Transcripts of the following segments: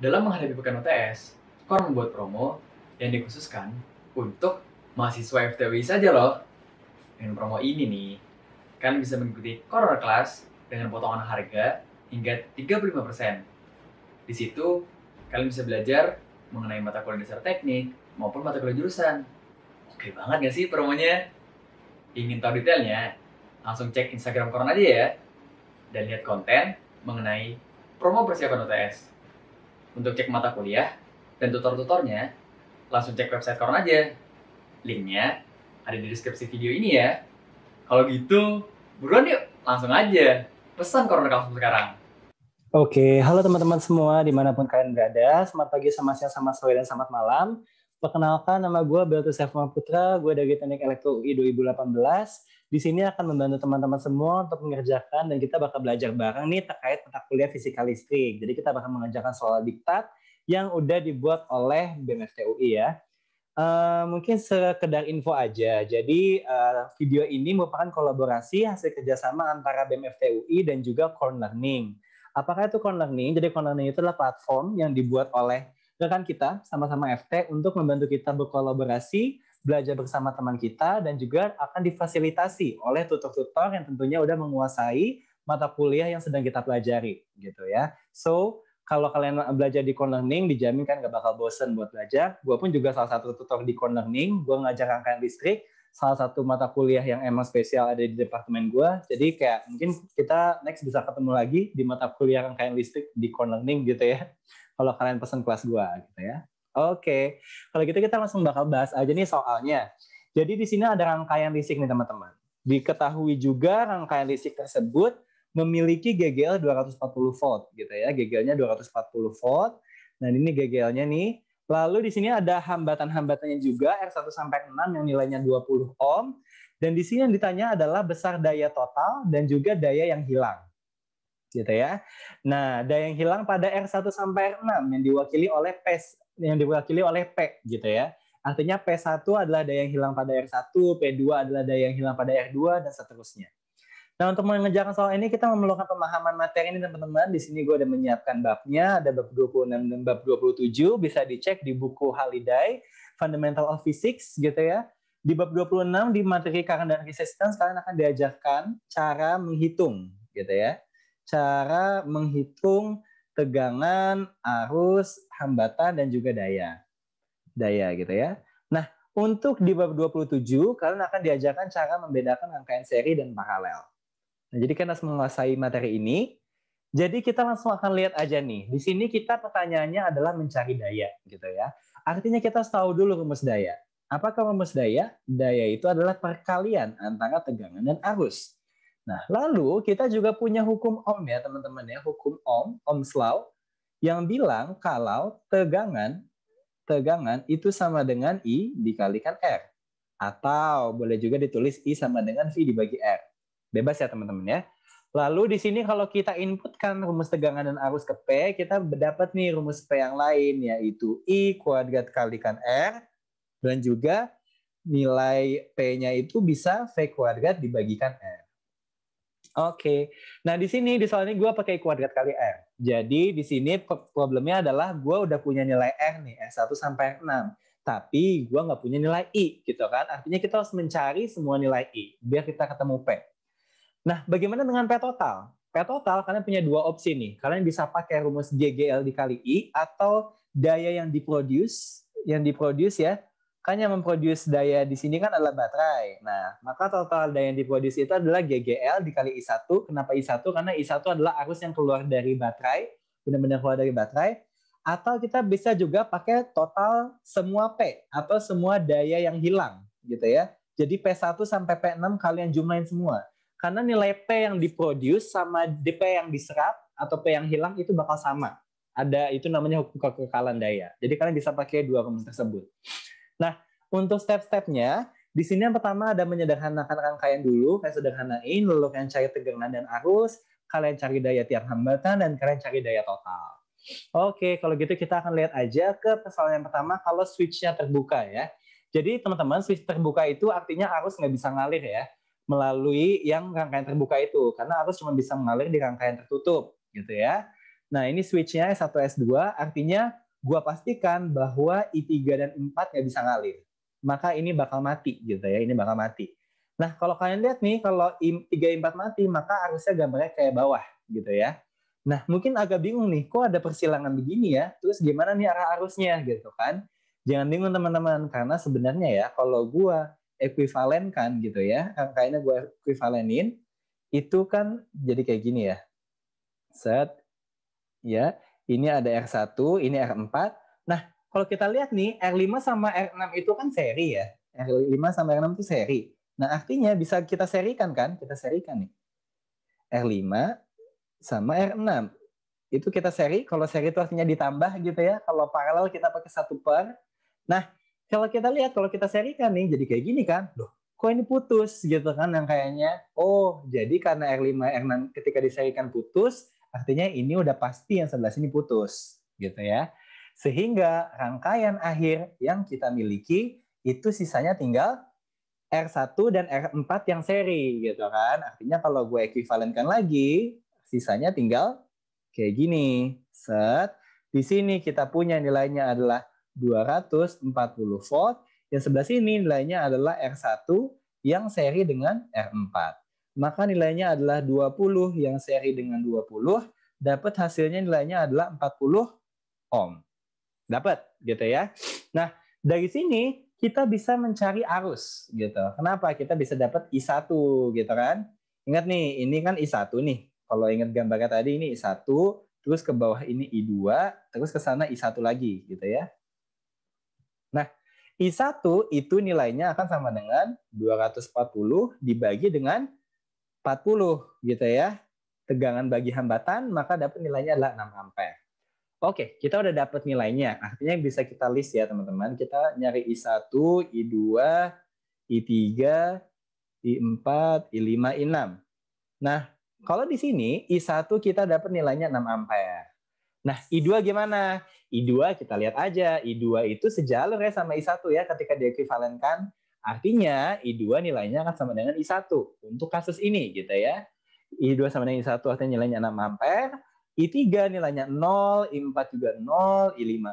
dalam menghadapi pekan UTS, Kor membuat promo yang dikhususkan untuk mahasiswa FTWI saja loh. Dengan promo ini nih, kalian bisa mengikuti Corona Class dengan potongan harga hingga 35%. Di situ, kalian bisa belajar mengenai mata kuliah dasar teknik maupun mata kuliah jurusan. Oke banget gak sih promonya? Ingin tahu detailnya? Langsung cek Instagram Koron aja ya dan lihat konten mengenai promo persiapan UTS untuk cek mata kuliah dan tutor-tutornya, langsung cek website Koron aja. Linknya ada di deskripsi video ini ya. Kalau gitu, buruan yuk, langsung aja. Pesan Koron kamu sekarang. Oke, halo teman-teman semua dimanapun kalian berada. Selamat pagi, selamat siang, selamat sore, dan selamat malam. Perkenalkan, nama gue Beltus Putra, gue dari Teknik Elektro UI 2018 di sini akan membantu teman-teman semua untuk mengerjakan dan kita bakal belajar bareng nih terkait mata kuliah fisika listrik. Jadi kita bakal mengerjakan soal diktat yang udah dibuat oleh BMFT UI ya. Uh, mungkin sekedar info aja. Jadi uh, video ini merupakan kolaborasi hasil kerjasama antara BMFT UI dan juga Corn Learning. Apakah itu Corn Learning? Jadi Corn Learning itu adalah platform yang dibuat oleh rekan kita sama-sama FT untuk membantu kita berkolaborasi belajar bersama teman kita dan juga akan difasilitasi oleh tutor-tutor yang tentunya udah menguasai mata kuliah yang sedang kita pelajari gitu ya. So, kalau kalian belajar di Core Learning, dijamin kan gak bakal bosen buat belajar. Gue pun juga salah satu tutor di Core Learning, gue ngajar rangkaian listrik, salah satu mata kuliah yang emang spesial ada di departemen gue. Jadi kayak mungkin kita next bisa ketemu lagi di mata kuliah rangkaian listrik di Core Learning gitu ya. Kalau kalian pesen kelas gue gitu ya. Oke, kalau gitu kita langsung bakal bahas aja nih soalnya. Jadi di sini ada rangkaian listrik nih teman-teman. Diketahui juga rangkaian listrik tersebut memiliki GGL 240 volt gitu ya. GGL-nya 240 volt. Nah, ini GGL-nya nih. Lalu di sini ada hambatan-hambatannya juga R1 sampai 6 yang nilainya 20 ohm. Dan di sini yang ditanya adalah besar daya total dan juga daya yang hilang. Gitu ya. Nah, daya yang hilang pada R1 sampai R6 yang diwakili oleh yang diwakili oleh P gitu ya. Artinya P1 adalah daya yang hilang pada R1, P2 adalah daya yang hilang pada R2, dan seterusnya. Nah, untuk mengejarkan soal ini, kita memerlukan pemahaman materi ini, teman-teman. Di sini gue udah menyiapkan babnya, ada bab 26 dan bab 27, bisa dicek di buku haliday Fundamental of Physics, gitu ya. Di bab 26, di materi current dan resistance, kalian akan diajarkan cara menghitung, gitu ya. Cara menghitung tegangan, arus, hambatan, dan juga daya. Daya gitu ya. Nah, untuk di bab 27, kalian akan diajarkan cara membedakan rangkaian seri dan paralel. Nah, jadi kalian harus menguasai materi ini. Jadi kita langsung akan lihat aja nih. Di sini kita pertanyaannya adalah mencari daya gitu ya. Artinya kita harus tahu dulu rumus daya. Apakah rumus daya? Daya itu adalah perkalian antara tegangan dan arus. Nah, lalu kita juga punya hukum Ohm ya, teman-teman ya, hukum Ohm, Ohm's law yang bilang kalau tegangan tegangan itu sama dengan I dikalikan R. Atau boleh juga ditulis I sama dengan V dibagi R. Bebas ya, teman-teman ya. Lalu di sini kalau kita inputkan rumus tegangan dan arus ke P, kita dapat nih rumus P yang lain, yaitu I kuadrat kalikan R, dan juga nilai P-nya itu bisa V kuadrat dibagikan R. Oke. Nah, di sini di soal ini gue pakai kuadrat kali R. Jadi, di sini problemnya adalah gue udah punya nilai R nih, R1 sampai R6. Tapi gue nggak punya nilai I, gitu kan. Artinya kita harus mencari semua nilai I, biar kita ketemu P. Nah, bagaimana dengan P total? P total, kalian punya dua opsi nih. Kalian bisa pakai rumus GGL dikali I, atau daya yang diproduce, yang diproduce ya, kan yang memproduksi daya di sini kan adalah baterai. Nah, maka total daya yang diproduksi itu adalah GGL dikali I1. Kenapa I1? Karena I1 adalah arus yang keluar dari baterai, benar-benar keluar dari baterai. Atau kita bisa juga pakai total semua P atau semua daya yang hilang gitu ya. Jadi P1 sampai P6 kalian jumlahin semua. Karena nilai P yang diproduksi sama DP yang diserap atau P yang hilang itu bakal sama. Ada itu namanya hukum kekekalan daya. Jadi kalian bisa pakai dua rumus tersebut. Nah, untuk step-stepnya, di sini yang pertama ada menyederhanakan rangkaian dulu, kalian sederhanain, lalu kalian cari tegangan dan arus, kalian cari daya tiap hambatan, dan kalian cari daya total. Oke, kalau gitu kita akan lihat aja ke persoalan yang pertama kalau switch-nya terbuka ya. Jadi teman-teman, switch terbuka itu artinya arus nggak bisa ngalir ya melalui yang rangkaian terbuka itu karena arus cuma bisa mengalir di rangkaian tertutup gitu ya. Nah, ini switch-nya S1 S2 artinya gua pastikan bahwa I3 dan i 4 nggak bisa ngalir. Maka ini bakal mati gitu ya, ini bakal mati. Nah, kalau kalian lihat nih, kalau I 3 4 mati, maka arusnya gambarnya kayak bawah gitu ya. Nah, mungkin agak bingung nih, kok ada persilangan begini ya? Terus gimana nih arah arusnya gitu kan? Jangan bingung teman-teman, karena sebenarnya ya, kalau gua kan gitu ya, angkanya gua ekuivalenin, itu kan jadi kayak gini ya. Set, ya ini ada R1, ini R4. Nah, kalau kita lihat nih, R5 sama R6 itu kan seri ya. R5 sama R6 itu seri. Nah, artinya bisa kita serikan kan? Kita serikan nih. R5 sama R6. Itu kita seri, kalau seri itu artinya ditambah gitu ya. Kalau paralel kita pakai satu per. Nah, kalau kita lihat, kalau kita serikan nih, jadi kayak gini kan. Loh, kok ini putus gitu kan yang kayaknya. Oh, jadi karena R5, R6 ketika diserikan putus, Artinya ini udah pasti yang sebelah sini putus, gitu ya. Sehingga rangkaian akhir yang kita miliki itu sisanya tinggal R1 dan R4 yang seri, gitu kan. Artinya kalau gue ekuivalenkan lagi, sisanya tinggal kayak gini. Set. Di sini kita punya nilainya adalah 240 volt. Yang sebelah sini nilainya adalah R1 yang seri dengan R4 maka nilainya adalah 20 yang seri dengan 20, dapat hasilnya nilainya adalah 40 ohm. Dapat, gitu ya. Nah, dari sini kita bisa mencari arus, gitu. Kenapa? Kita bisa dapat I1, gitu kan. Ingat nih, ini kan I1 nih. Kalau ingat gambarnya tadi, ini I1, terus ke bawah ini I2, terus ke sana I1 lagi, gitu ya. Nah, I1 itu nilainya akan sama dengan 240 dibagi dengan 40 gitu ya. Tegangan bagi hambatan, maka dapat nilainya adalah 6 ampere. Oke, kita udah dapat nilainya. Artinya bisa kita list ya, teman-teman. Kita nyari I1, I2, I3, I4, I5, I6. Nah, kalau di sini I1 kita dapat nilainya 6 ampere. Nah, I2 gimana? I2 kita lihat aja. I2 itu sejalur ya sama I1 ya ketika diekuivalenkan. Artinya I2 nilainya akan sama dengan I1 untuk kasus ini gitu ya. I2 sama dengan I1 artinya nilainya 6 ampere, I3 nilainya 0, I4 juga 0, I5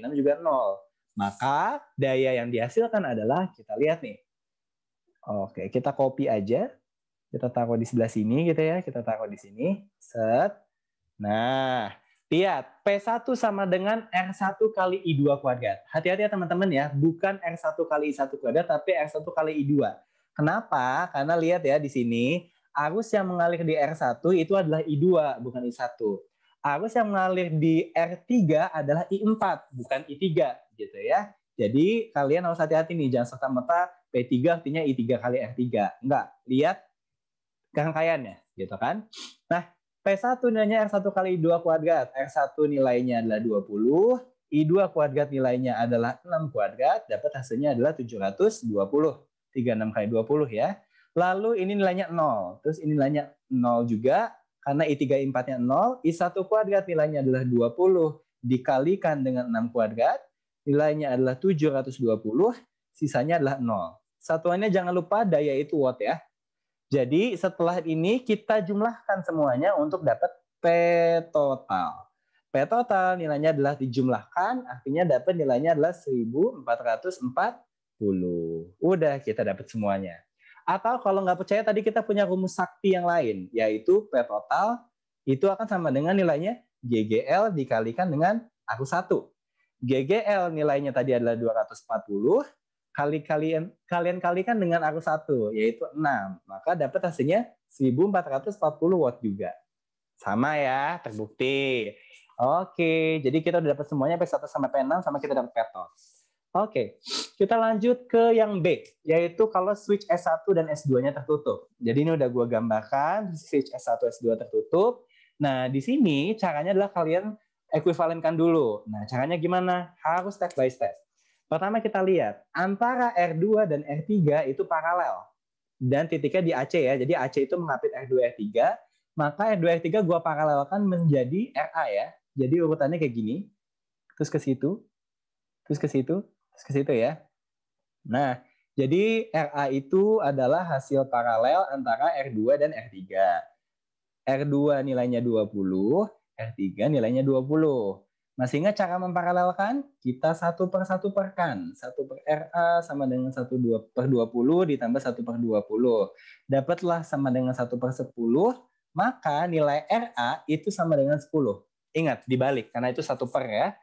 0, I6 juga 0. Maka daya yang dihasilkan adalah kita lihat nih. Oke, kita copy aja. Kita taruh di sebelah sini gitu ya, kita taruh di sini. Set. Nah, Lihat, iya, P1 sama dengan R1 kali I2 kuadrat. Hati-hati ya teman-teman ya, bukan R1 kali I1 kuadrat, tapi R1 kali I2. Kenapa? Karena lihat ya di sini, arus yang mengalir di R1 itu adalah I2, bukan I1. Arus yang mengalir di R3 adalah I4, bukan I3 gitu ya. Jadi kalian harus hati-hati nih, jangan serta-merta P3 artinya I3 kali R3. Enggak, lihat rangkaiannya gitu kan. Nah, P1 nilainya R1 kali I2 kuadrat. R1 nilainya adalah 20. I2 kuadrat nilainya adalah 6 kuadrat. Dapat hasilnya adalah 720. 36 kali 20 ya. Lalu ini nilainya 0. Terus ini nilainya 0 juga. Karena I3 I4-nya 0. I1 kuadrat nilainya adalah 20. Dikalikan dengan 6 kuadrat. Nilainya adalah 720. Sisanya adalah 0. Satuannya jangan lupa daya itu watt ya. Jadi setelah ini kita jumlahkan semuanya untuk dapat P total. P total nilainya adalah dijumlahkan, artinya dapat nilainya adalah 1440. Udah kita dapat semuanya. Atau kalau nggak percaya tadi kita punya rumus sakti yang lain, yaitu P total itu akan sama dengan nilainya GGL dikalikan dengan aku satu. GGL nilainya tadi adalah 240, kali kalian kalian kalikan dengan arus satu yaitu 6 maka dapat hasilnya 1440 watt juga sama ya terbukti oke jadi kita udah dapat semuanya P1 sampai P6 sama kita dapat petos Oke, kita lanjut ke yang B, yaitu kalau switch S1 dan S2-nya tertutup. Jadi ini udah gua gambarkan, switch S1, S2 tertutup. Nah, di sini caranya adalah kalian ekuivalenkan dulu. Nah, caranya gimana? Harus step by step. Pertama kita lihat, antara R2 dan R3 itu paralel. Dan titiknya di AC ya, jadi AC itu mengapit R2, R3. Maka R2, R3 gue paralelkan menjadi RA ya. Jadi urutannya kayak gini. Terus ke situ. Terus ke situ. Terus ke situ ya. Nah, jadi RA itu adalah hasil paralel antara R2 dan R3. R2 nilainya 20, R3 nilainya 20. Masih sehingga cara memparalelkan, kita satu per satu per kan. Satu per RA sama dengan satu dua per 20 ditambah satu per 20. Dapatlah sama dengan satu per 10, maka nilai RA itu sama dengan 10. Ingat, dibalik, karena itu satu per ya.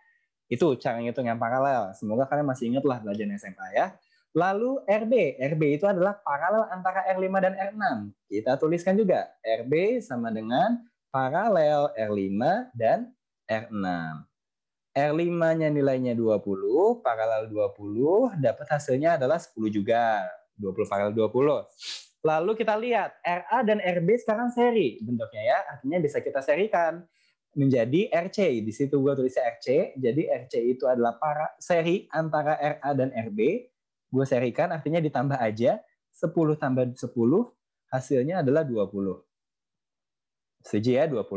Itu cara ngitung yang paralel. Semoga kalian masih ingat lah belajar SMA ya. Lalu RB, RB itu adalah paralel antara R5 dan R6. Kita tuliskan juga, RB sama dengan paralel R5 dan R6. R5-nya nilainya 20, paralel 20, dapat hasilnya adalah 10 juga. 20 paralel 20. Lalu kita lihat RA dan RB sekarang seri bentuknya ya. Artinya bisa kita serikan menjadi RC. Di situ gue tulis RC. Jadi RC itu adalah para seri antara RA dan RB. Gue serikan artinya ditambah aja. 10 tambah 10 hasilnya adalah 20. Setuju ya 20.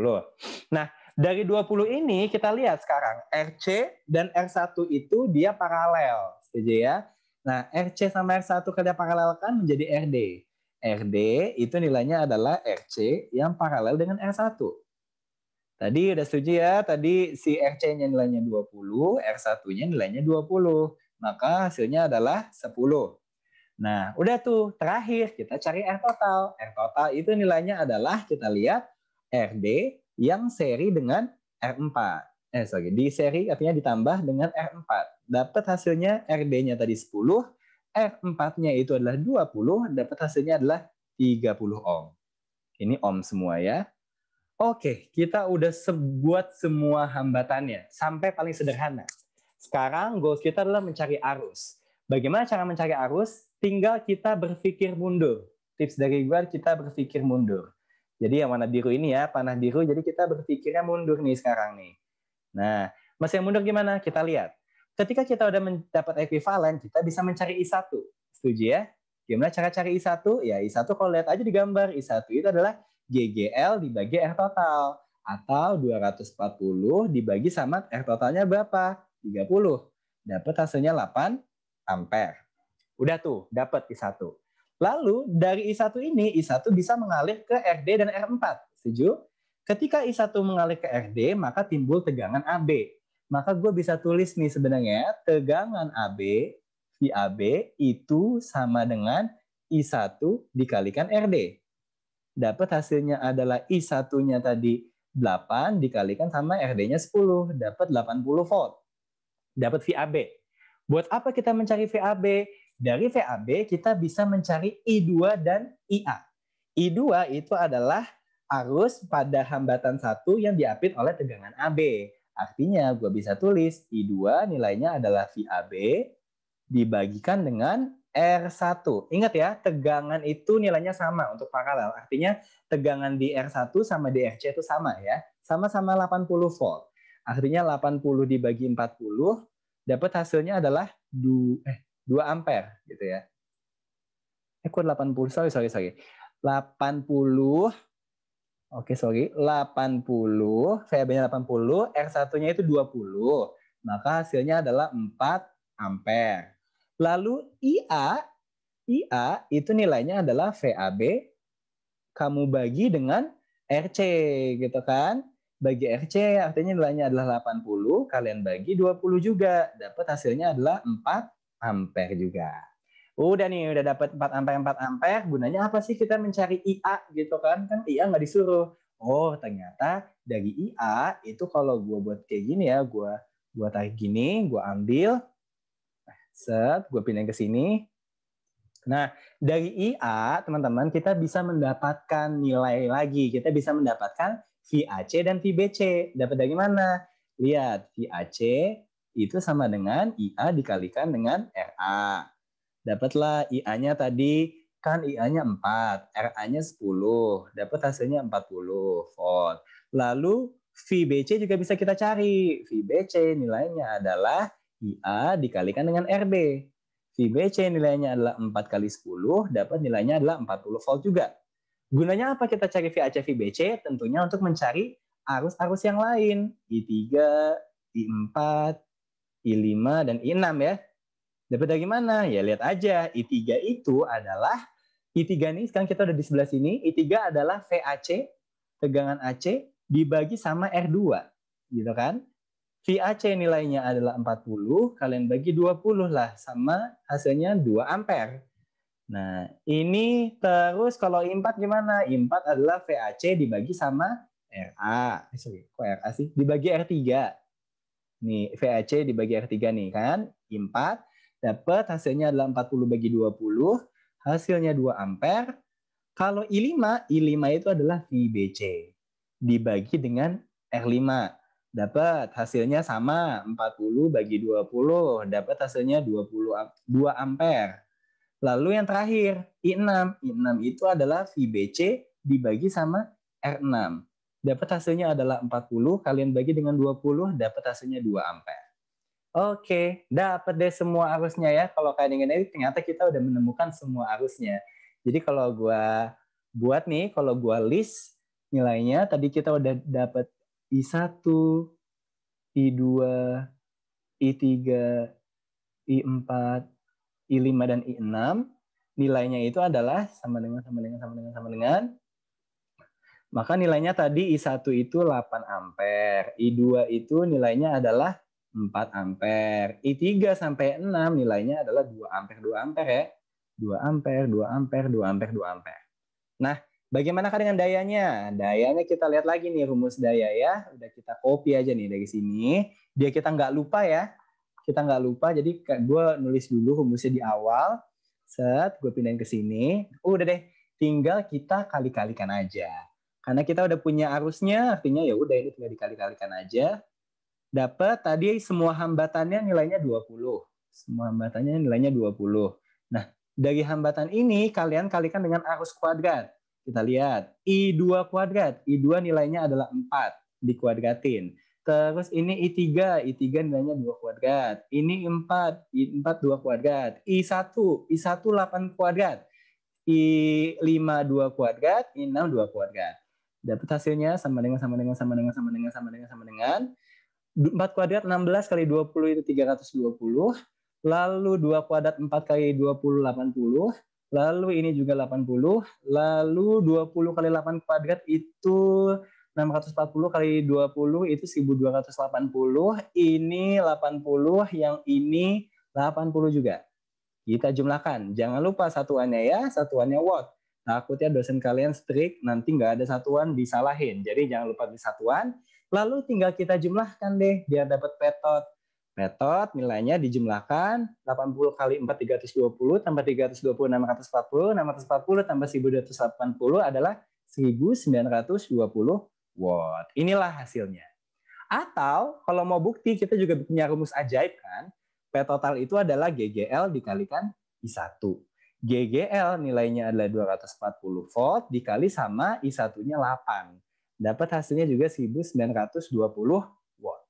Nah dari 20 ini kita lihat sekarang RC dan R1 itu dia paralel, setuju ya? Nah, RC sama R1 kita paralelkan menjadi RD. RD itu nilainya adalah RC yang paralel dengan R1. Tadi udah setuju ya, tadi si RC-nya nilainya 20, R1-nya nilainya 20. Maka hasilnya adalah 10. Nah, udah tuh, terakhir kita cari R total. R total itu nilainya adalah, kita lihat, RD yang seri dengan R4. Eh sorry, di seri artinya ditambah dengan R4. Dapat hasilnya RD-nya tadi 10, R4-nya itu adalah 20, dapat hasilnya adalah 30 ohm. Ini ohm semua ya. Oke, kita udah sebuat semua hambatannya sampai paling sederhana. Sekarang goals kita adalah mencari arus. Bagaimana cara mencari arus? Tinggal kita berpikir mundur. Tips dari gue, kita berpikir mundur. Jadi yang warna biru ini ya, panah biru. Jadi kita berpikirnya mundur nih sekarang nih. Nah, masih yang mundur gimana? Kita lihat. Ketika kita udah mendapat ekuivalen, kita bisa mencari I1. Setuju ya? Gimana cara cari I1? Ya, I1 kalau lihat aja di gambar, I1 itu adalah GGL dibagi R total. Atau 240 dibagi sama R totalnya berapa? 30. Dapat hasilnya 8 ampere. Udah tuh, dapat I1. Lalu dari I1 ini, I1 bisa mengalir ke RD dan R4. Setuju? Ketika I1 mengalir ke RD, maka timbul tegangan AB. Maka gue bisa tulis nih sebenarnya, tegangan AB, VAB itu sama dengan I1 dikalikan RD. Dapat hasilnya adalah I1-nya tadi 8 dikalikan sama RD-nya 10. Dapat 80 volt. Dapat VAB. Buat apa kita mencari VAB? Dari VAB kita bisa mencari I2 dan IA. I2 itu adalah arus pada hambatan satu yang diapit oleh tegangan AB. Artinya gue bisa tulis I2 nilainya adalah VAB dibagikan dengan R1. Ingat ya, tegangan itu nilainya sama untuk paralel. Artinya tegangan di R1 sama di RC itu sama ya. Sama-sama 80 volt. Artinya 80 dibagi 40, dapat hasilnya adalah 2, eh, 2 ampere gitu ya. Eh kok 80, sorry, sorry, sorry. 80, oke okay, sorry, 80, variabelnya 80, R1-nya itu 20. Maka hasilnya adalah 4 ampere. Lalu IA, IA itu nilainya adalah VAB kamu bagi dengan RC gitu kan. Bagi RC artinya nilainya adalah 80, kalian bagi 20 juga. Dapat hasilnya adalah 4 ampere juga. Udah nih, udah dapat 4 ampere 4 ampere, gunanya apa sih kita mencari IA gitu kan? Kan IA nggak disuruh. Oh, ternyata dari IA itu kalau gue buat kayak gini ya, gue gua tarik gini, gue ambil, set, gue pindah ke sini. Nah, dari IA, teman-teman, kita bisa mendapatkan nilai lagi. Kita bisa mendapatkan VAC dan VBC. Dapat dari mana? Lihat, VAC itu sama dengan IA dikalikan dengan RA. Dapatlah IA-nya tadi, kan IA-nya 4, RA-nya 10, dapat hasilnya 40 volt. Lalu VBC juga bisa kita cari. VBC nilainya adalah IA dikalikan dengan RB. VBC nilainya adalah 4 kali 10, dapat nilainya adalah 40 volt juga. Gunanya apa kita cari VAC, VBC? Tentunya untuk mencari arus-arus yang lain. I3, I4, I5 dan I6 ya. Dapat dari mana? Ya lihat aja, I3 itu adalah I3 ini sekarang kita udah di sebelah sini, I3 adalah VAC, tegangan AC dibagi sama R2. Gitu kan? VAC nilainya adalah 40, kalian bagi 20 lah sama hasilnya 2 ampere. Nah, ini terus kalau I4 gimana? I4 adalah VAC dibagi sama RA. Eh, sorry, kok RA sih? Dibagi R3. Nih, VAC dibagi R3 nih kan, 4. Dapat hasilnya adalah 40 bagi 20, hasilnya 2 ampere. Kalau I5, I5 itu adalah VBC. Dibagi dengan R5. Dapat hasilnya sama, 40 bagi 20. Dapat hasilnya 20, 2 ampere. Lalu yang terakhir, I6. I6 itu adalah VBC dibagi sama R6 Dapat hasilnya adalah 40, kalian bagi dengan 20, dapat hasilnya 2 ampere. Oke, dapat deh semua arusnya ya. Kalau kalian ingin edit, ternyata kita udah menemukan semua arusnya. Jadi kalau gue buat nih, kalau gue list nilainya, tadi kita udah dapat I1, I2, I3, I4, I5, dan I6. Nilainya itu adalah sama dengan, sama dengan, sama dengan, sama dengan maka nilainya tadi I1 itu 8 ampere, I2 itu nilainya adalah 4 ampere, I3 sampai 6 nilainya adalah 2 ampere, 2 ampere ya. 2 ampere, 2 ampere, 2 ampere, 2 ampere. Nah, bagaimanakah dengan dayanya? Dayanya kita lihat lagi nih rumus daya ya. Udah kita copy aja nih dari sini. Dia kita nggak lupa ya. Kita nggak lupa, jadi gue nulis dulu rumusnya di awal. Set, gue pindahin ke sini. Udah deh, tinggal kita kali-kalikan aja karena kita udah punya arusnya artinya ya udah ini tinggal dikali-kalikan aja dapat tadi semua hambatannya nilainya 20 semua hambatannya nilainya 20 nah dari hambatan ini kalian kalikan dengan arus kuadrat kita lihat I2 kuadrat I2 nilainya adalah 4 dikuadratin Terus ini I3, I3 nilainya 2 kuadrat. Ini 4, I4 2 kuadrat. I1, I1 8 kuadrat. I5 2 kuadrat, I6 2 kuadrat dapat hasilnya sama dengan sama dengan sama dengan sama dengan sama dengan sama dengan 4 kuadrat 16 kali 20 itu 320 lalu 2 kuadrat 4 kali 20 80 lalu ini juga 80 lalu 20 kali 8 kuadrat itu 640 kali 20 itu 1280 ini 80 yang ini 80 juga kita jumlahkan jangan lupa satuannya ya satuannya watt takutnya dosen kalian strict nanti nggak ada satuan disalahin jadi jangan lupa di satuan lalu tinggal kita jumlahkan deh biar dapat petot petot nilainya dijumlahkan 80 kali 4 320 tambah 320 640 640 tambah 1280 adalah 1920 watt inilah hasilnya atau kalau mau bukti kita juga punya rumus ajaib kan P total itu adalah GGL dikalikan I1 GGL nilainya adalah 240 volt dikali sama i 1 8. Dapat hasilnya juga 1920 watt.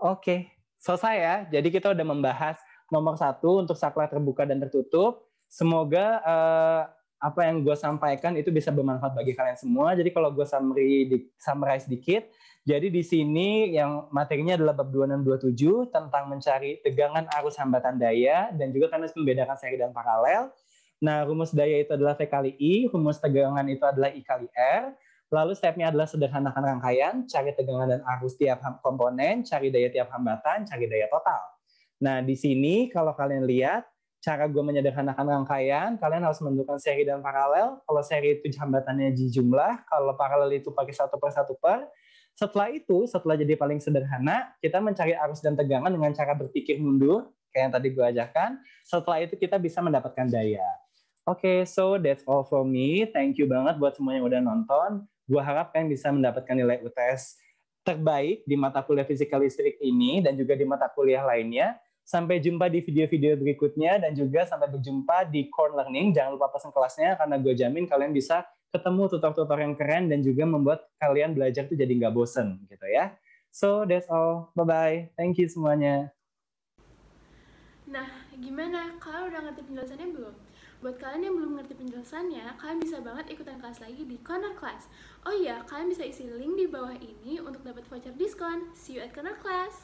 Oke, selesai ya. Jadi kita udah membahas nomor satu untuk saklar terbuka dan tertutup. Semoga eh, apa yang gue sampaikan itu bisa bermanfaat bagi kalian semua. Jadi kalau gue summary di, summarize dikit, jadi di sini yang materinya adalah bab 2627 tentang mencari tegangan arus hambatan daya dan juga karena membedakan seri dan paralel. Nah, rumus daya itu adalah V kali I, rumus tegangan itu adalah I kali R. Lalu stepnya adalah sederhanakan rangkaian, cari tegangan dan arus tiap komponen, cari daya tiap hambatan, cari daya total. Nah, di sini kalau kalian lihat, cara gue menyederhanakan rangkaian, kalian harus menentukan seri dan paralel. Kalau seri itu hambatannya di jumlah, kalau paralel itu pakai satu per satu per. Setelah itu, setelah jadi paling sederhana, kita mencari arus dan tegangan dengan cara berpikir mundur, kayak yang tadi gue ajarkan. Setelah itu kita bisa mendapatkan daya. Oke, okay, so that's all for me. Thank you banget buat semuanya yang udah nonton. Gua harap kalian bisa mendapatkan nilai UTS terbaik di mata kuliah fisika listrik ini dan juga di mata kuliah lainnya. Sampai jumpa di video-video berikutnya dan juga sampai berjumpa di Core Learning. Jangan lupa pesan kelasnya karena gue jamin kalian bisa ketemu tutor-tutor yang keren dan juga membuat kalian belajar tuh jadi nggak bosen gitu ya. So that's all. Bye-bye. Thank you semuanya. Nah, gimana? Kalian udah ngerti penjelasannya belum? Buat kalian yang belum ngerti penjelasannya, kalian bisa banget ikutan kelas lagi di Corner Class. Oh iya, kalian bisa isi link di bawah ini untuk dapat voucher diskon. See you at Corner Class!